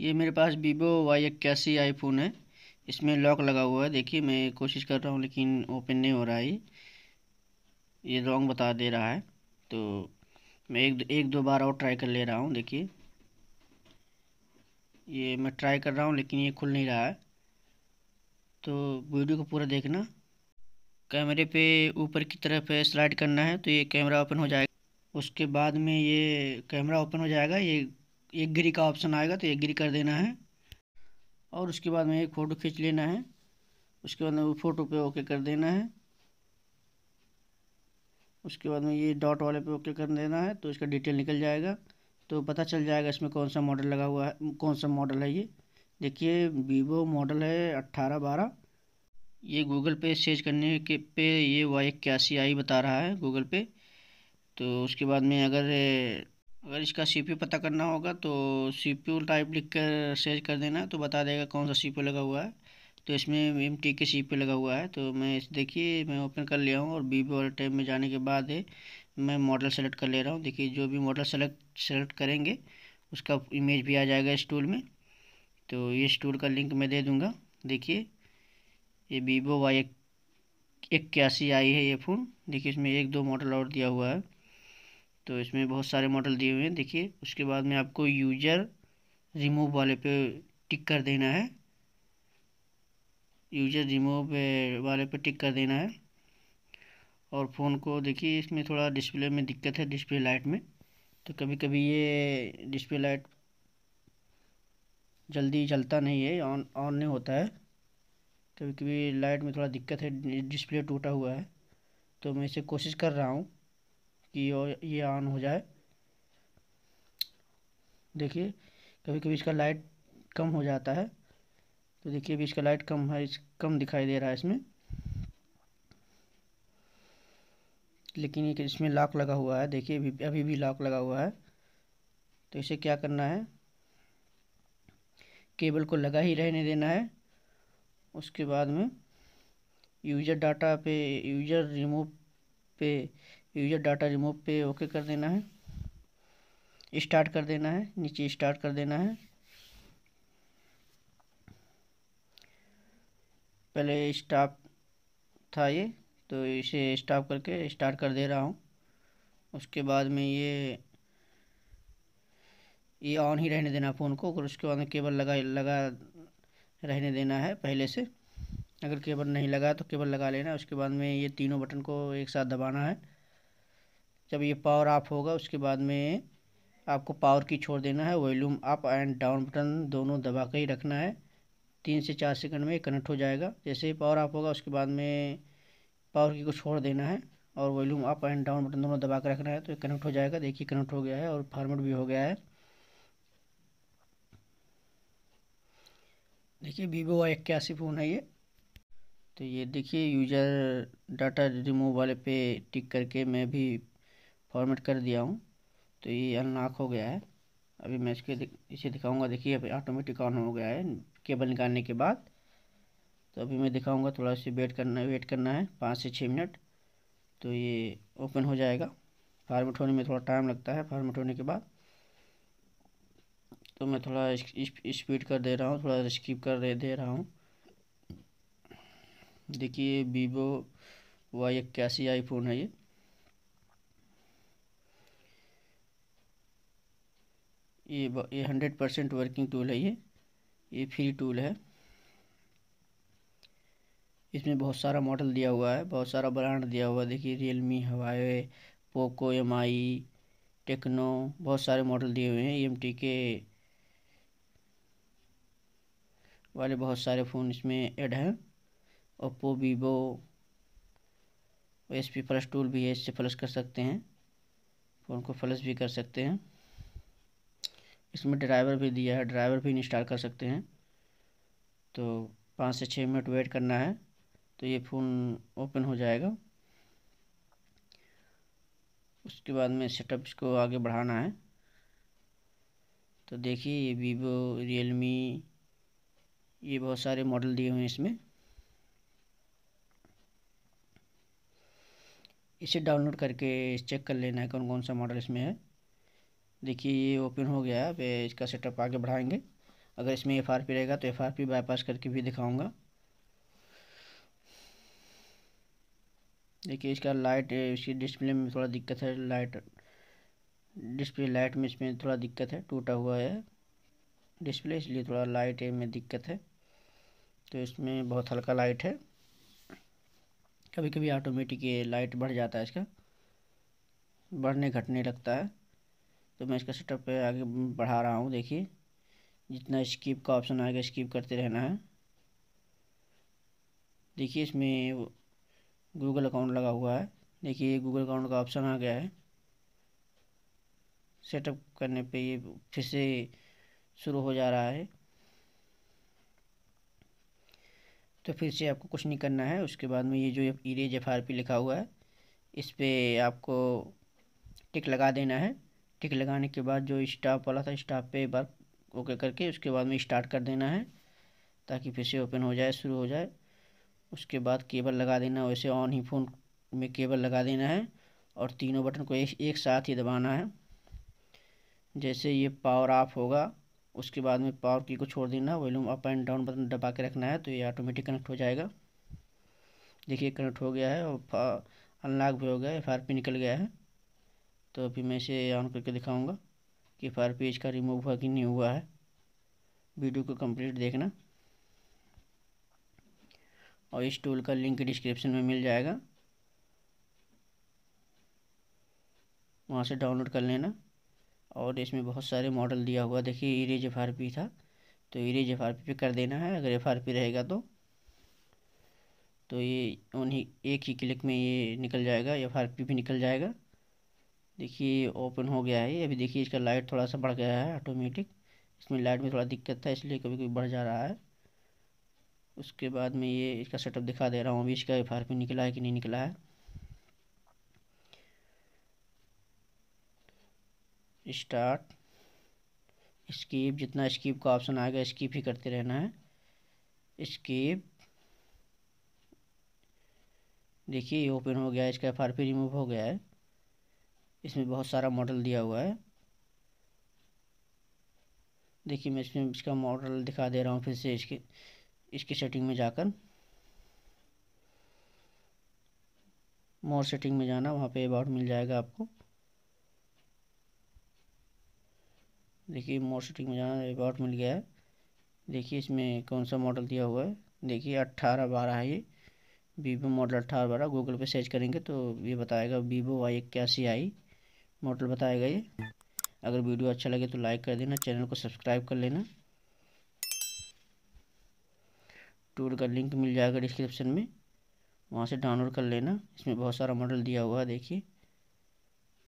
ये मेरे पास वीवो वाई इक्यासी आईफोन है इसमें लॉक लगा हुआ है देखिए मैं कोशिश कर रहा हूँ लेकिन ओपन नहीं हो रहा है ये रॉन्ग बता दे रहा है तो मैं एक एक दो बार और ट्राई कर ले रहा हूँ देखिए ये मैं ट्राई कर रहा हूँ लेकिन ये खुल नहीं रहा है तो वीडियो को पूरा देखना कैमरे पे ऊपर की तरफ स्लाइड करना है तो ये कैमरा ओपन हो जाएगा उसके बाद में ये कैमरा ओपन हो जाएगा ये एग्री का ऑप्शन आएगा तो एग्री कर देना है और उसके बाद में एक फ़ोटो खींच लेना है उसके बाद में वो फ़ोटो पे ओके कर देना है उसके बाद में ये डॉट वाले पे ओके कर देना है तो इसका डिटेल निकल जाएगा तो पता चल जाएगा इसमें कौन सा मॉडल लगा हुआ है कौन सा मॉडल है ये देखिए वीवो मॉडल है अट्ठारह बारह ये गूगल पे सेज करने के पे ये वाई इक्यासी आई बता रहा है गूगल पे तो उसके बाद में अगर अगर इसका सी पता करना होगा तो सी पी टाइप लिख कर सर्च कर देना तो बता देगा कौन सा सी लगा हुआ है तो इसमें एम टी के पी लगा हुआ है तो मैं इस देखिए मैं ओपन कर लिया हूँ और बी बी वाले टाइप में जाने के बाद मैं मॉडल सेलेक्ट कर ले रहा हूँ देखिए जो भी मॉडल सेलेक्ट सेलेक्ट करेंगे उसका इमेज भी आ जाएगा इस टूल में तो इस टूल का लिंक मैं दे दूँगा देखिए ये वीवो वाई इक्यासी आई है ये फ़ोन देखिए इसमें एक दो मॉडल और दिया हुआ है तो इसमें बहुत सारे मॉडल दिए हुए हैं देखिए उसके बाद में आपको यूजर रिमूव वाले पे टिक कर देना है यूजर रिमूव वाले पे टिक कर देना है और फ़ोन को देखिए इसमें थोड़ा डिस्प्ले में दिक्कत है डिस्प्ले लाइट में तो कभी कभी ये डिस्प्ले लाइट जल्दी जलता नहीं है ऑन ऑन नहीं होता है कभी कभी लाइट में थोड़ा दिक्कत है डिस्प्ले टूटा हुआ है तो मैं इसे कोशिश कर रहा हूँ कि ये ऑन हो जाए देखिए कभी कभी इसका लाइट कम हो जाता है तो देखिए अभी इसका लाइट कम है इस कम दिखाई दे रहा है इसमें लेकिन ये इसमें लॉक लगा हुआ है देखिए अभी अभी भी लॉक लगा हुआ है तो इसे क्या करना है केबल को लगा ही रहने देना है उसके बाद में यूजर डाटा पे यूजर रिमूव पे यूजर डाटा रिमूव पे ओके कर देना है स्टार्ट कर देना है नीचे स्टार्ट कर देना है पहले स्टाप था ये तो इसे स्टाप करके स्टार्ट कर दे रहा हूँ उसके बाद में ये ये ऑन ही रहने देना फ़ोन को और उसके बाद में केबल लगा लगा रहने देना है पहले से अगर केबल नहीं लगा तो केबल लगा लेना उसके बाद में ये तीनों बटन को एक साथ दबाना है जब ये पावर ऑफ होगा उसके बाद में आपको पावर की छोड़ देना है volume up and down button दोनों दबा के ही रखना है तीन से चार सेकंड में कनेक्ट हो जाएगा जैसे ही पावर ऑफ होगा उसके बाद में पावर की को छोड़ देना है और volume up and down button दोनों दबा के रखना है तो कनेक्ट हो जाएगा देखिए कनेक्ट हो गया है और फॉर्मेट भी हो गया है देखिए वीवो वाई इक्यासी फ़ोन है ये तो ये देखिए यूज़र डाटा रिमूव वाले पे टिक करके मैं भी फॉर्मेट कर दिया हूँ तो ये अनलॉक हो गया है अभी मैं इसके इसे दिखाऊंगा देखिए अभी ऑटोमेटिक ऑन हो गया है केबल निकालने के बाद तो अभी मैं दिखाऊंगा थोड़ा इसे वेट करना वेट करना है पाँच से छः मिनट तो ये ओपन हो जाएगा फार्मेट होने में थोड़ा टाइम लगता है फार्मेट होने के बाद तो मैं थोड़ा स्पीड कर दे रहा हूँ थोड़ा स्कीप कर दे दे रहा हूँ देखिए वीवो वाई इक्यासी आईफोन है ये ये ये हंड्रेड परसेंट वर्किंग टूल है ये ये फ्री टूल है इसमें बहुत सारा मॉडल दिया हुआ है बहुत सारा ब्रांड दिया हुआ है देखिए रियलमी हवाए पोको एम आई टेक्नो बहुत सारे मॉडल दिए हुए हैं एम टी के वाले बहुत सारे फ़ोन इसमें ऐड हैं Oppo Vivo S P flash tool भी है इससे फ्लस कर सकते हैं फ़ोन को फ्लस भी कर सकते हैं इसमें ड्राइवर भी दिया है ड्राइवर भी इंस्टॉल कर सकते हैं तो पाँच से छः मिनट वेट करना है तो ये फ़ोन ओपन हो जाएगा उसके बाद में सेटअप को आगे बढ़ाना है तो देखिए ये वीवो रियलमी ये बहुत सारे मॉडल दिए हुए हैं इसमें इसे डाउनलोड करके चेक कर लेना है कौन कौन सा मॉडल इसमें है देखिए ये ओपन हो गया है अब इसका सेटअप आगे बढ़ाएंगे अगर इसमें एफ आर पी रहेगा तो एफ आर पी बाईपास करके भी दिखाऊंगा देखिए इसका लाइट इसकी डिस्प्ले में थोड़ा दिक्कत है लाइट डिस्प्ले लाइट में इसमें थोड़ा दिक्कत है टूटा हुआ है डिस्प्ले इसलिए थोड़ा लाइट में दिक्कत है तो इसमें बहुत हल्का लाइट है कभी कभी ऑटोमेटिक ये लाइट बढ़ जाता है इसका बढ़ने घटने लगता है तो मैं इसका सेटअप पे आगे बढ़ा रहा हूँ देखिए जितना स्कीप का ऑप्शन आएगा स्कीप करते रहना है देखिए इसमें गूगल अकाउंट लगा हुआ है देखिए गूगल अकाउंट का ऑप्शन आ गया है सेटअप करने पे ये फिर से शुरू हो जा रहा है तो फिर से आपको कुछ नहीं करना है उसके बाद में ये जो इरेज एफ आर पी लिखा हुआ है इस पर आपको टिक लगा देना है टिक लगाने के बाद जो स्टाफ वाला था स्टाफ पे एक बार ओके करके उसके बाद में स्टार्ट कर देना है ताकि फिर से ओपन हो जाए शुरू हो जाए उसके बाद केबल लगा देना वैसे ऑन ही फ़ोन में केबल लगा देना है और तीनों बटन को एक एक साथ ही दबाना है जैसे ये पावर ऑफ होगा उसके बाद में पावर की को छोड़ देना volume up and down button दबा के रखना है तो ये ऑटोमेटिक कनेक्ट हो जाएगा देखिए कनेक्ट हो गया है और अनलॉक भी हो गया एफ निकल गया है तो अभी मैं इसे ऑन करके दिखाऊंगा कि फायर पेज का रिमूव हुआ कि नहीं हुआ है वीडियो को कंप्लीट देखना और इस टूल का लिंक डिस्क्रिप्शन में मिल जाएगा वहाँ से डाउनलोड कर लेना और इसमें बहुत सारे मॉडल दिया हुआ देखिए इरेज एफ आर पी था तो इरेज एफ आर पी पे कर देना है अगर एफ आर पी रहेगा तो तो ये उन्हीं एक ही क्लिक में ये निकल जाएगा एफ आर पी भी निकल जाएगा देखिए ओपन हो गया है अभी देखिए इसका लाइट थोड़ा सा बढ़ गया है ऑटोमेटिक इसमें लाइट में थोड़ा दिक्कत था इसलिए कभी कभी बढ़ जा रहा है उसके बाद में ये इसका सेटअप दिखा दे रहा हूँ अभी इसका एफ आर पी निकला है कि नहीं निकला है स्टार्ट स्कीप जितना स्कीप का ऑप्शन आएगा स्कीप ही करते रहना है स्कीप देखिए ओपन हो गया है इसका एफ आर पी रिमूव हो गया है इसमें बहुत सारा मॉडल दिया हुआ है देखिए मैं इसमें इसका मॉडल दिखा दे रहा हूँ फिर से इसके इसकी सेटिंग में जाकर मोर सेटिंग में जाना वहाँ पे अबाउट मिल जाएगा आपको देखिए मोर सेटिंग में जाना अबाउट मिल गया है देखिए इसमें कौन सा मॉडल दिया हुआ है देखिए अट्ठारह बारह है ये वीवो मॉडल अट्ठारह बारह गूगल पे सर्च करेंगे तो ये बताएगा वीवो वाई इक्यासी आई मॉडल बताएगा ये अगर वीडियो अच्छा लगे तो लाइक कर देना चैनल को सब्सक्राइब कर लेना टूर का लिंक मिल जाएगा डिस्क्रिप्शन में वहाँ से डाउनलोड कर लेना इसमें बहुत सारा मॉडल दिया हुआ है देखिए